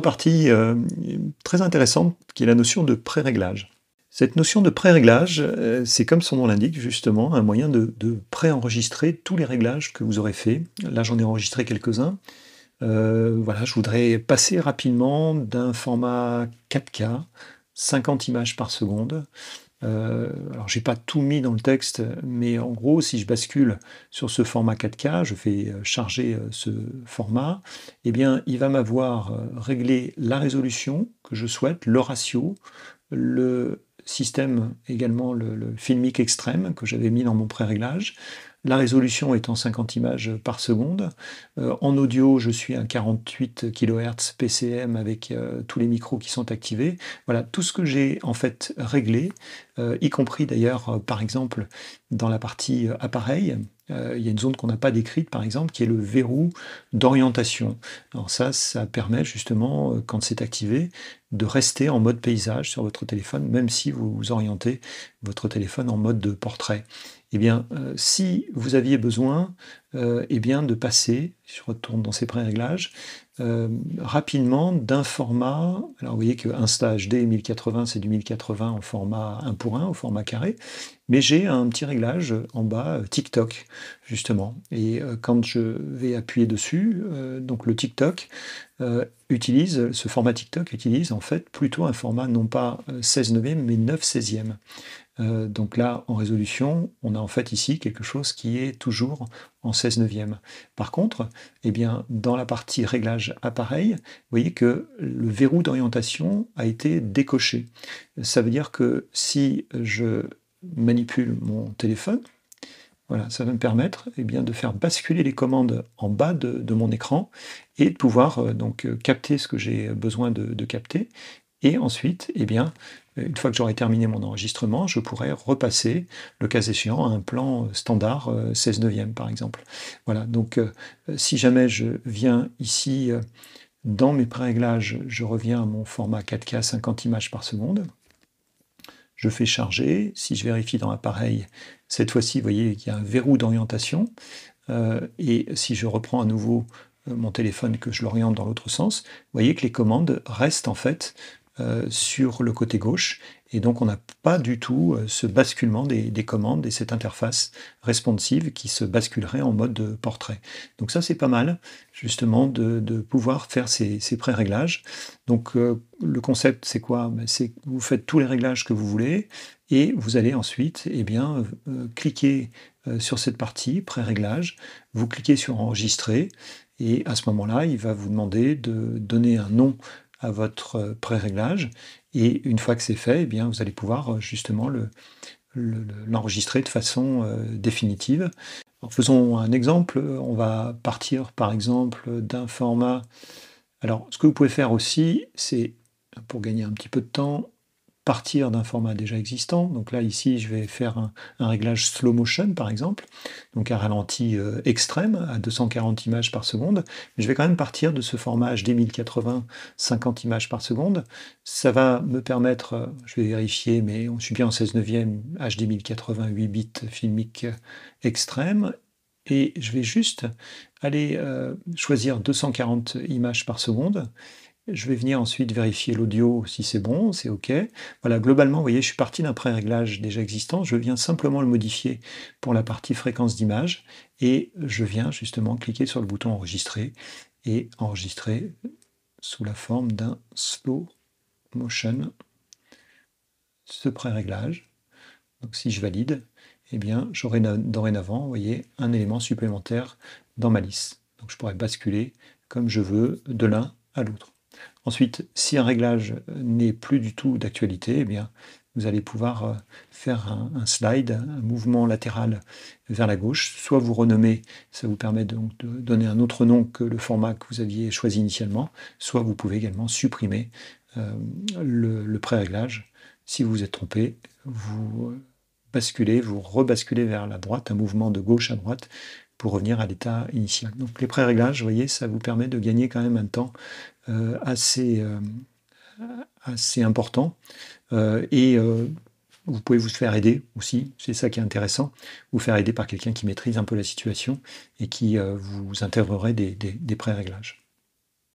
partie euh, très intéressante qui est la notion de pré-réglage. Cette notion de pré-réglage, euh, c'est comme son nom l'indique, justement, un moyen de, pré-enregistrer tous les réglages que vous aurez fait, Là, j'en ai enregistré quelques-uns. Euh, voilà, je voudrais passer rapidement d'un format 4K, 50 images par seconde, euh, alors j'ai pas tout mis dans le texte, mais en gros, si je bascule sur ce format 4K, je fais euh, charger euh, ce format, eh bien il va m'avoir euh, réglé la résolution que je souhaite, le ratio, le système également, le, filmique extrême que j'avais mis dans mon pré-réglage. La résolution est en 50 images par seconde. en audio, je suis un 48 kHz PCM avec tous les micros qui sont activés. Voilà, tout ce que j'ai en fait réglé euh, y compris d'ailleurs, euh, par exemple, dans la partie euh, appareil. Il y a une zone qu'on n'a pas décrite, par exemple, qui est le verrou d'orientation. Alors ça, ça permet justement, quand c'est activé, de rester en mode paysage sur votre téléphone, même si vous orientez votre téléphone en mode de portrait. Eh bien, si vous aviez besoin euh, eh bien de passer, je retourne dans ces pré-réglages, euh, rapidement d'un format, alors vous voyez que stage HD 1080 c'est du 1080 en format 1 pour 1, au format carré, mais j'ai un petit réglage en bas euh, TikTok justement, et quand je vais appuyer dessus, donc le TikTok utilise, ce format TikTok utilise en fait plutôt un format non pas 16 9e, mais 9 16e. Euh, donc là, en résolution, on a en fait ici quelque chose qui est toujours en 16 neuvième. Par contre, eh bien, dans la partie réglage appareil, vous voyez que le verrou d'orientation a été décoché. Ça veut dire que si je manipule mon téléphone, voilà, ça va me permettre eh bien, de faire basculer les commandes en bas de, mon écran et de pouvoir euh, donc euh, capter ce que j'ai besoin de capter et ensuite, eh bien, euh, une fois que j'aurai terminé mon enregistrement, je pourrai repasser, le cas échéant, à un plan standard 16 euh, neuvième, par exemple. Voilà, donc euh, si jamais je viens ici, dans mes pré-réglages, je reviens à mon format 4K à 50 images par seconde. Je fais charger. Si je vérifie dans l'appareil, cette fois-ci, vous voyez qu'il y a un verrou d'orientation. et si je reprends à nouveau mon téléphone que je l'oriente dans l'autre sens, vous voyez que les commandes restent en fait euh, sur le côté gauche. Et donc on n'a pas du tout euh, ce basculement des, commandes et cette interface responsive qui se basculerait en mode portrait. Donc ça c'est pas mal justement de, pouvoir faire ces, pré-réglages. Donc euh, le concept c'est quoi ben, C'est que vous faites tous les réglages que vous voulez et vous allez ensuite eh bien, cliquer sur cette partie pré-réglage, vous cliquez sur enregistrer et à ce moment-là il va vous demander de donner un nom votre euh, pré-réglage. Et une fois que c'est fait, et eh bien, vous allez pouvoir euh, justement l'enregistrer le, de façon euh, définitive. faisons un exemple. On va partir par exemple d'un format. Alors, ce que vous pouvez faire aussi, c'est, pour gagner un petit peu de temps, partir d'un format déjà existant. Donc là, ici, je vais faire un, réglage slow motion, par exemple, donc un ralenti euh, extrême à 240 images par seconde. je vais quand même partir de ce format HD 1080, 50 images par seconde. Ça va me permettre, euh, je vais vérifier, mais on suis bien en 16 neuvième HD 8 bits filmique euh, extrême. Et je vais juste aller choisir 240 images par seconde je vais venir ensuite vérifier l'audio si c'est bon, c'est OK. Voilà, globalement, vous voyez, je suis parti d'un pré-réglage déjà existant. Je viens simplement le modifier pour la partie fréquence d'image. Et je viens justement cliquer sur le bouton enregistrer et enregistrer sous la forme d'un slow motion ce pré-réglage. Donc si je valide, eh bien j'aurai dorénavant, vous voyez, un élément supplémentaire dans ma liste. Donc je pourrais basculer comme je veux de l'un à l'autre. Ensuite, si un réglage n'est plus du tout d'actualité, eh bien, vous allez pouvoir euh, faire un, slide, un mouvement latéral vers la gauche. Soit vous renommez, ça vous permet donc de donner un autre nom que le format que vous aviez choisi initialement, soit vous pouvez également supprimer euh, le pré-réglage. Si vous vous êtes trompé, vous euh, basculez, vous rebasculez vers la droite, un mouvement de gauche à droite revenir à l'état initial. Donc les pré-réglages, vous voyez, ça vous permet de gagner quand même un temps euh, assez, euh, assez important. Euh, et vous pouvez vous faire aider aussi, c'est ça qui est intéressant, vous faire aider par quelqu'un qui maîtrise un peu la situation et qui vous intégrerait des, des, des pré-réglages.